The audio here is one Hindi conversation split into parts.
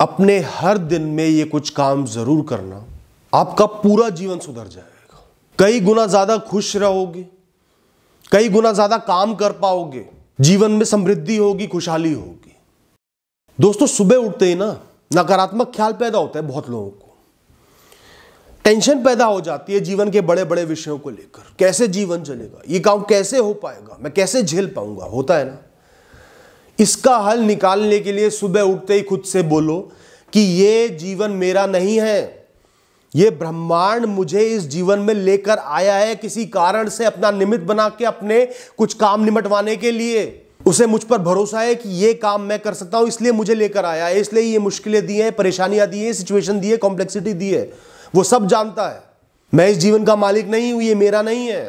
अपने हर दिन में ये कुछ काम जरूर करना आपका पूरा जीवन सुधर जाएगा कई गुना ज्यादा खुश रहोगे कई गुना ज्यादा काम कर पाओगे जीवन में समृद्धि होगी खुशहाली होगी दोस्तों सुबह उठते ही ना नकारात्मक ख्याल पैदा होता है बहुत लोगों को टेंशन पैदा हो जाती है जीवन के बड़े बड़े विषयों को लेकर कैसे जीवन चलेगा ये काम कैसे हो पाएगा मैं कैसे झेल पाऊंगा होता है ना इसका हल निकालने के लिए सुबह उठते ही खुद से बोलो कि ये जीवन मेरा नहीं है ये ब्रह्मांड मुझे इस जीवन में लेकर आया है किसी कारण से अपना निमित्त बना के अपने कुछ काम निमटवाने के लिए उसे मुझ पर भरोसा है कि ये काम मैं कर सकता हूँ इसलिए मुझे लेकर आया है इसलिए ये मुश्किलें दी हैं परेशानियां दी हैं सिचुएशन दी है कॉम्प्लेक्सिटी दी है वो सब जानता है मैं इस जीवन का मालिक नहीं हूँ ये मेरा नहीं है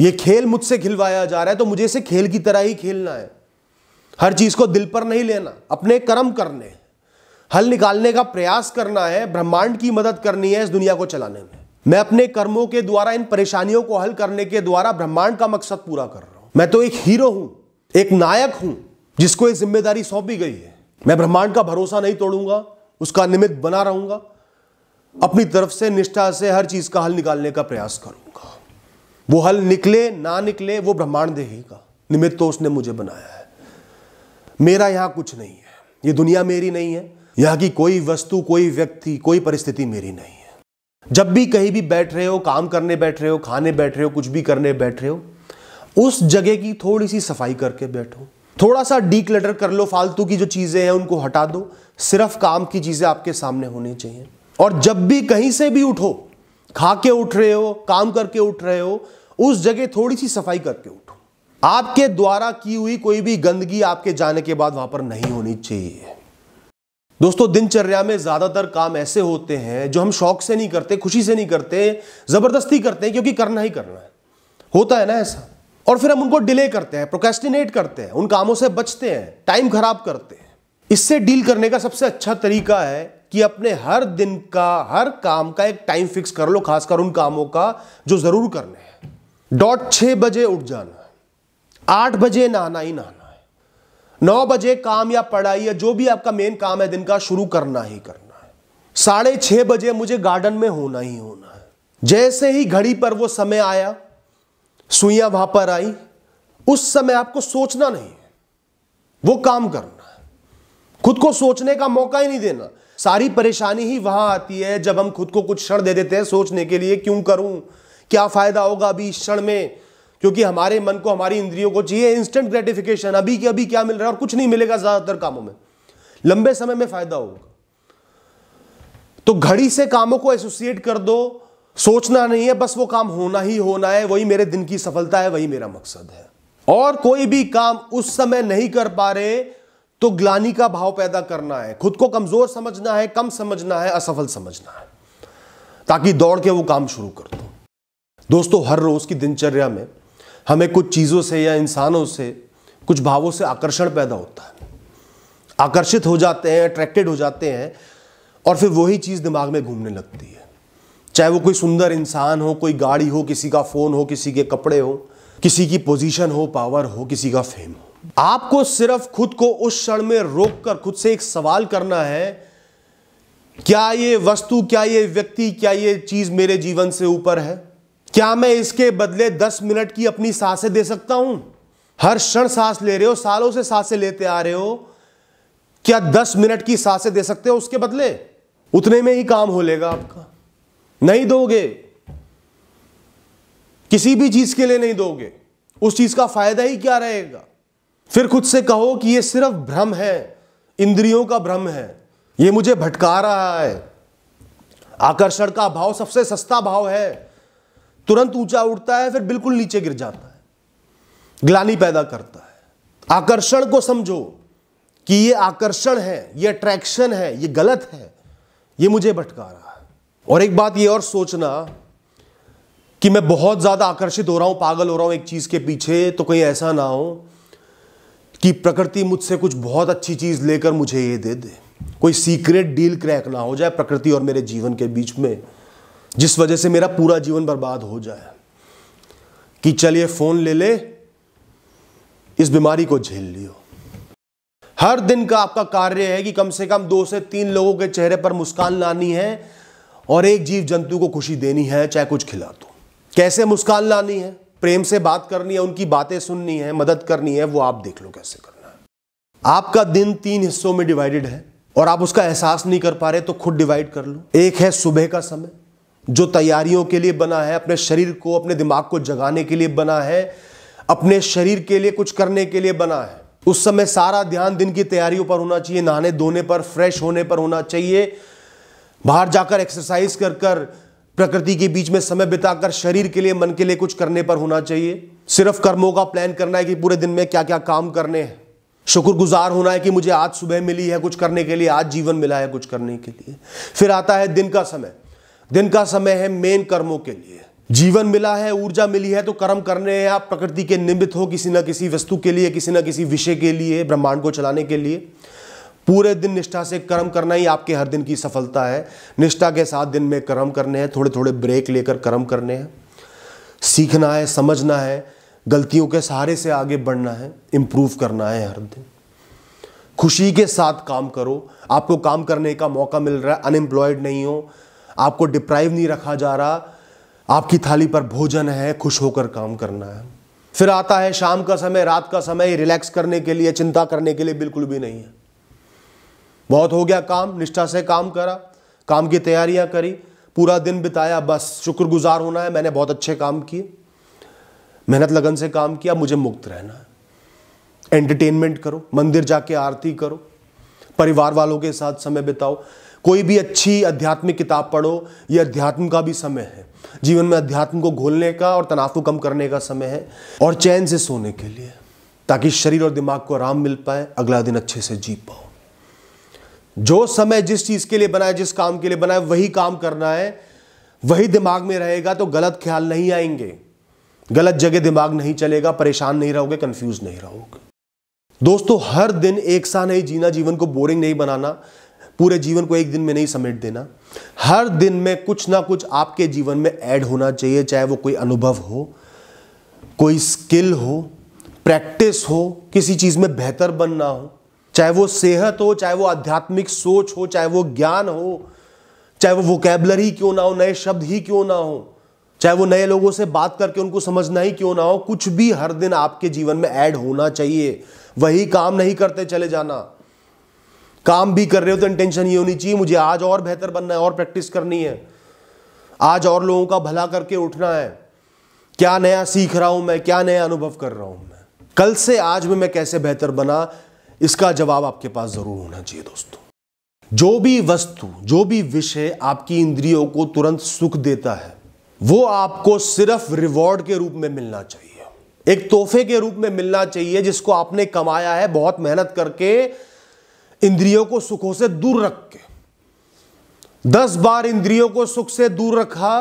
ये खेल मुझसे खिलवाया जा रहा है तो मुझे इसे खेल की तरह ही खेलना है हर चीज को दिल पर नहीं लेना अपने कर्म करने हल निकालने का प्रयास करना है ब्रह्मांड की मदद करनी है इस दुनिया को चलाने में मैं अपने कर्मों के द्वारा इन परेशानियों को हल करने के द्वारा ब्रह्मांड का मकसद पूरा कर रहा हूं मैं तो एक हीरो हूं एक नायक हूं जिसको ये जिम्मेदारी सौंपी गई है मैं ब्रह्मांड का भरोसा नहीं तोड़ूंगा उसका निमित्त बना रहूंगा अपनी तरफ से निष्ठा से हर चीज का हल निकालने का प्रयास करूंगा वो हल निकले ना निकले वो ब्रह्मांड देगा निमित्त तो उसने मुझे बनाया है मेरा यहां कुछ नहीं है ये दुनिया मेरी नहीं है यहां की कोई वस्तु कोई व्यक्ति कोई परिस्थिति मेरी नहीं है जब भी कहीं भी बैठ रहे हो काम करने बैठ रहे हो खाने बैठ रहे हो कुछ भी करने बैठ रहे हो उस जगह की थोड़ी सी सफाई करके बैठो थोड़ा सा डी क्लटर कर लो फालतू की जो चीज़ें हैं उनको हटा दो सिर्फ काम की चीज़ें आपके सामने होनी चाहिए और जब भी कहीं से भी उठो खा के उठ रहे हो काम करके उठ रहे हो उस जगह थोड़ी सी सफाई करके उठो आपके द्वारा की हुई कोई भी गंदगी आपके जाने के बाद वहां पर नहीं होनी चाहिए दोस्तों दिनचर्या में ज्यादातर काम ऐसे होते हैं जो हम शौक से नहीं करते खुशी से नहीं करते जबरदस्ती करते हैं क्योंकि करना ही करना है होता है ना ऐसा और फिर हम उनको डिले करते हैं प्रोकेस्टिनेट करते हैं उन कामों से बचते हैं टाइम खराब करते हैं इससे डील करने का सबसे अच्छा तरीका है कि अपने हर दिन का हर काम का एक टाइम फिक्स कर लो खासकर उन कामों का जो जरूर करने हैं डॉट छह बजे उठ जाना आठ बजे नहाना ही नहाना है नौ बजे काम या पढ़ाई या जो भी आपका मेन काम है दिन का शुरू करना ही करना है साढ़े छह बजे मुझे गार्डन में होना ही होना है जैसे ही घड़ी पर वो समय आया सुइया वहां पर आई उस समय आपको सोचना नहीं है वो काम करना है खुद को सोचने का मौका ही नहीं देना सारी परेशानी ही वहां आती है जब हम खुद को कुछ क्षण दे देते हैं सोचने के लिए क्यों करूं क्या फायदा होगा अभी इस क्षण में क्योंकि हमारे मन को हमारी इंद्रियों को चाहिए इंस्टेंट ग्रेटिफिकेशन अभी के अभी क्या मिल रहा है और कुछ नहीं मिलेगा ज़्यादातर कामों में लंबे समय में फायदा होगा तो घड़ी से कामों को एसोसिएट कर दो सोचना नहीं है बस वो काम होना ही होना है वही मेरे दिन की सफलता है वही मेरा मकसद है और कोई भी काम उस समय नहीं कर पा रहे तो ग्लानी का भाव पैदा करना है खुद को कमजोर समझना है कम समझना है असफल समझना है ताकि दौड़ के वो काम शुरू कर दो दोस्तों हर रोज की दिनचर्या में हमें कुछ चीज़ों से या इंसानों से कुछ भावों से आकर्षण पैदा होता है आकर्षित हो जाते हैं अट्रैक्टेड हो जाते हैं और फिर वही चीज़ दिमाग में घूमने लगती है चाहे वो कोई सुंदर इंसान हो कोई गाड़ी हो किसी का फ़ोन हो किसी के कपड़े हो किसी की पोजीशन हो पावर हो किसी का फेम हो आपको सिर्फ खुद को उस क्षण में रोक कर खुद से एक सवाल करना है क्या ये वस्तु क्या ये व्यक्ति क्या ये चीज़ मेरे जीवन से ऊपर है क्या मैं इसके बदले दस मिनट की अपनी सांसें दे सकता हूं हर क्षण सांस ले रहे हो सालों से सांसें लेते आ रहे हो क्या दस मिनट की सांसें दे सकते हो उसके बदले उतने में ही काम हो लेगा आपका नहीं दोगे किसी भी चीज के लिए नहीं दोगे उस चीज का फायदा ही क्या रहेगा फिर खुद से कहो कि ये सिर्फ भ्रम है इंद्रियों का भ्रम है ये मुझे भटका रहा है आकर्षण का भाव सबसे सस्ता भाव है तुरंत ऊंचा उठता है फिर बिल्कुल नीचे गिर जाता है ग्लानी पैदा करता है आकर्षण को समझो कि ये आकर्षण है ये अट्रैक्शन है ये गलत है ये मुझे भटका रहा है और एक बात ये और सोचना कि मैं बहुत ज़्यादा आकर्षित हो रहा हूं पागल हो रहा हूं एक चीज़ के पीछे तो कहीं ऐसा ना हो कि प्रकृति मुझसे कुछ बहुत अच्छी चीज़ लेकर मुझे ये दे दे कोई सीक्रेट डील क्रैक ना हो जाए प्रकृति और मेरे जीवन के बीच में जिस वजह से मेरा पूरा जीवन बर्बाद हो जाए कि चलिए फोन ले ले इस बीमारी को झेल लियो हर दिन का आपका कार्य है कि कम से कम दो से तीन लोगों के चेहरे पर मुस्कान लानी है और एक जीव जंतु को खुशी देनी है चाहे कुछ खिला दो कैसे मुस्कान लानी है प्रेम से बात करनी है उनकी बातें सुननी है मदद करनी है वो आप देख लो कैसे करना है आपका दिन तीन हिस्सों में डिवाइडेड है और आप उसका एहसास नहीं कर पा रहे तो खुद डिवाइड कर लो एक है सुबह का समय जो तैयारियों के लिए बना है अपने शरीर को अपने दिमाग को जगाने के लिए बना है अपने शरीर के लिए कुछ करने के लिए बना है उस समय सारा ध्यान दिन की तैयारियों पर होना चाहिए नहाने धोने पर फ्रेश होने पर होना चाहिए बाहर जाकर एक्सरसाइज कर कर प्रकृति के बीच में समय बिताकर शरीर के लिए मन के लिए कुछ करने पर होना चाहिए सिर्फ कर्मों का प्लान करना है कि पूरे दिन में क्या क्या काम करने हैं शुक्रगुजार होना है कि मुझे आज सुबह मिली है कुछ करने के लिए आज जीवन मिला है कुछ करने के लिए फिर आता है दिन का समय दिन का समय है मेन कर्मों के लिए जीवन मिला है ऊर्जा मिली है तो कर्म करने हैं आप प्रकृति के निमित्त हो किसी न किसी वस्तु के लिए किसी न किसी विषय के लिए ब्रह्मांड को चलाने के लिए पूरे दिन निष्ठा से कर्म करना ही आपके हर दिन की सफलता है निष्ठा के साथ दिन में कर्म करने हैं थोड़े थोड़े ब्रेक लेकर कर्म करने हैं सीखना है समझना है गलतियों के सहारे से आगे बढ़ना है इम्प्रूव करना है हर दिन खुशी के साथ काम करो आपको काम करने का मौका मिल रहा है अनएम्प्लॉयड नहीं हो आपको डिप्राइव नहीं रखा जा रहा आपकी थाली पर भोजन है खुश होकर काम करना है फिर आता है शाम का समय रात का समय रिलैक्स करने के लिए चिंता करने के लिए बिल्कुल भी नहीं है बहुत हो गया काम निष्ठा से काम करा काम की तैयारियां करी पूरा दिन बिताया बस शुक्रगुजार होना है मैंने बहुत अच्छे काम किए मेहनत लगन से काम किया मुझे मुक्त रहना है एंटरटेनमेंट करो मंदिर जाके आरती करो परिवार वालों के साथ समय बिताओ कोई भी अच्छी आध्यात्मिक किताब पढ़ो ये अध्यात्म का भी समय है जीवन में अध्यात्म को घोलने का और तनाव को कम करने का समय है और चैन से सोने के लिए ताकि शरीर और दिमाग को आराम मिल पाए अगला दिन अच्छे से जी पाओ जो समय जिस चीज़ के लिए बनाए जिस काम के लिए बनाए वही काम करना है वही दिमाग में रहेगा तो गलत ख्याल नहीं आएंगे गलत जगह दिमाग नहीं चलेगा परेशान नहीं रहोगे कंफ्यूज नहीं रहोगे दोस्तों हर दिन एक सा नहीं जीना जीवन को बोरिंग नहीं बनाना पूरे जीवन को एक दिन में नहीं समेट देना हर दिन में कुछ ना कुछ आपके जीवन में ऐड होना चाहिए चाहे वो कोई अनुभव हो कोई स्किल हो प्रैक्टिस हो किसी चीज़ में बेहतर बनना हो चाहे वो सेहत हो चाहे वो आध्यात्मिक सोच हो चाहे वो ज्ञान हो चाहे वो वोकेबलर ही क्यों ना हो नए शब्द ही क्यों ना हो चाहे वो नए लोगों से बात करके उनको समझना ही क्यों ना हो कुछ भी हर दिन आपके जीवन में ऐड होना चाहिए वही काम नहीं करते चले जाना काम भी कर रहे हो तो इंटेंशन ये होनी चाहिए मुझे आज और बेहतर बनना है और प्रैक्टिस करनी है आज और लोगों का भला करके उठना है क्या नया सीख रहा हूं मैं क्या नया अनुभव कर रहा हूं मैं कल से आज में मैं कैसे बेहतर बना इसका जवाब आपके पास जरूर होना चाहिए दोस्तों जो भी वस्तु जो भी विषय आपकी इंद्रियों को तुरंत सुख देता है वो आपको सिर्फ रिवॉर्ड के रूप में मिलना चाहिए एक तोहफे के रूप में मिलना चाहिए जिसको आपने कमाया है बहुत मेहनत करके इंद्रियों को सुखों से दूर रख के दस बार इंद्रियों को सुख से दूर रखा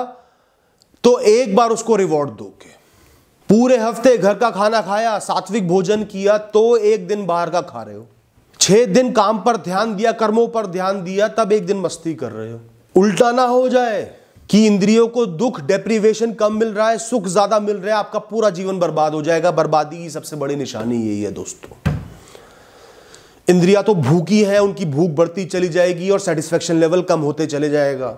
तो एक बार उसको रिवॉर्ड दोगे पूरे हफ्ते घर का खाना खाया सात्विक भोजन किया तो एक दिन बाहर का खा रहे हो छह दिन काम पर ध्यान दिया कर्मों पर ध्यान दिया तब एक दिन मस्ती कर रहे हो उल्टा ना हो जाए कि इंद्रियों को दुख डेप्रीवेशन कम मिल रहा है सुख ज्यादा मिल रहा है आपका पूरा जीवन बर्बाद हो जाएगा बर्बादी की सबसे बड़ी निशानी यही है दोस्तों इंद्रिया तो भूखी है उनकी भूख बढ़ती चली जाएगी और सेटिस्फेक्शन लेवल कम होते चले जाएगा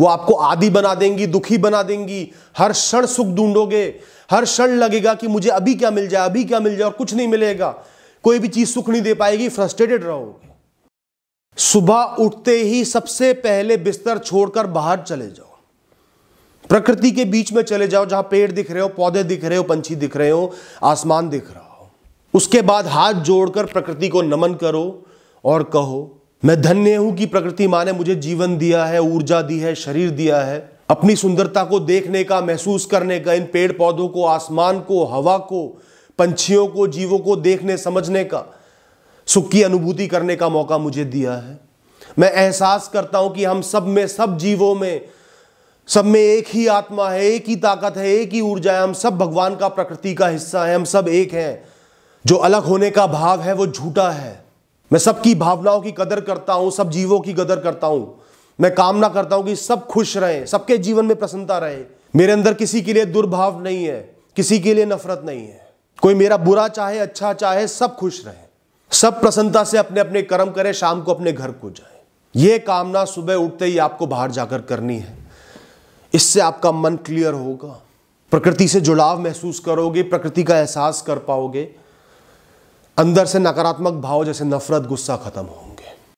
वो आपको आदि बना देंगी दुखी बना देंगी हर क्षण सुख ढूंढोगे हर क्षण लगेगा कि मुझे अभी क्या मिल जाए अभी क्या मिल जाए और कुछ नहीं मिलेगा कोई भी चीज़ सुख नहीं दे पाएगी फ्रस्ट्रेटेड रहोगे सुबह उठते ही सबसे पहले बिस्तर छोड़कर बाहर चले जाओ प्रकृति के बीच में चले जाओ जहां पेड़ दिख रहे हो पौधे दिख रहे हो पंछी दिख रहे हो आसमान दिख रहा हो उसके बाद हाथ जोड़कर प्रकृति को नमन करो और कहो मैं धन्य हूं कि प्रकृति माँ ने मुझे जीवन दिया है ऊर्जा दी है शरीर दिया है अपनी सुंदरता को देखने का महसूस करने का इन पेड़ पौधों को आसमान को हवा को पंछियों को जीवों को देखने समझने का सुख की अनुभूति करने का मौका मुझे दिया है मैं एहसास करता हूं कि हम सब में सब जीवों में सब में एक ही आत्मा है एक ही ताकत है एक ही ऊर्जा है हम सब भगवान का प्रकृति का हिस्सा है हम सब एक हैं जो अलग होने का भाव है वो झूठा है मैं सबकी भावनाओं की कदर करता हूं सब जीवों की कदर करता हूं मैं कामना करता हूं कि सब खुश रहें सबके जीवन में प्रसन्नता रहे मेरे अंदर किसी के लिए दुर्भाव नहीं है किसी के लिए नफरत नहीं है कोई मेरा बुरा चाहे अच्छा चाहे सब खुश रहे सब प्रसन्नता से अपने अपने कर्म करें शाम को अपने घर को जाए यह कामना सुबह उठते ही आपको बाहर जाकर करनी है इससे आपका मन क्लियर होगा प्रकृति से जुड़ाव महसूस करोगे प्रकृति का एहसास कर पाओगे अंदर से नकारात्मक भाव जैसे नफरत गुस्सा खत्म होगा